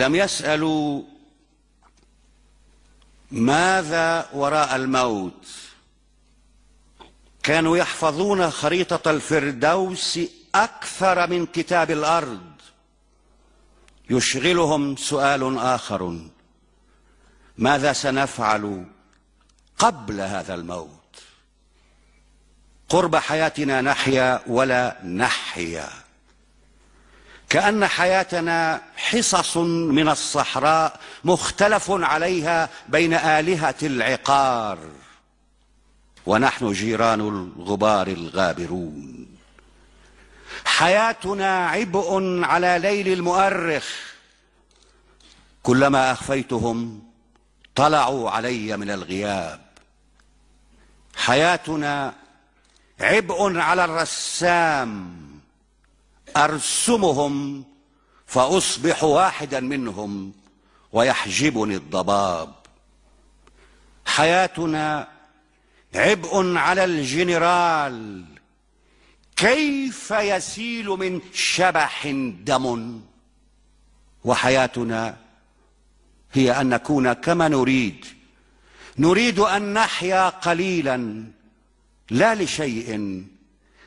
لم يسألوا ماذا وراء الموت كانوا يحفظون خريطة الفردوس أكثر من كتاب الأرض يشغلهم سؤال آخر ماذا سنفعل قبل هذا الموت قرب حياتنا نحيا ولا نحيا كأن حياتنا حصص من الصحراء مختلف عليها بين آلهة العقار ونحن جيران الغبار الغابرون حياتنا عبء على ليل المؤرخ كلما أخفيتهم طلعوا علي من الغياب حياتنا عبء على الرسام أرسمهم فأصبح واحدا منهم ويحجبني الضباب حياتنا عبء على الجنرال كيف يسيل من شبح دم وحياتنا هي أن نكون كما نريد نريد أن نحيا قليلا لا لشيء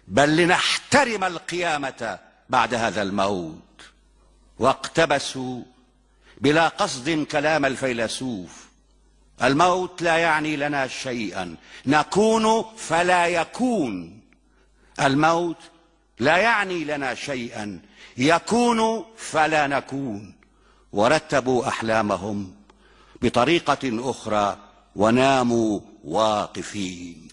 بل لنحترم القيامة بعد هذا الموت واقتبسوا بلا قصد كلام الفيلسوف الموت لا يعني لنا شيئا نكون فلا يكون الموت لا يعني لنا شيئا يكون فلا نكون ورتبوا احلامهم بطريقه اخرى وناموا واقفين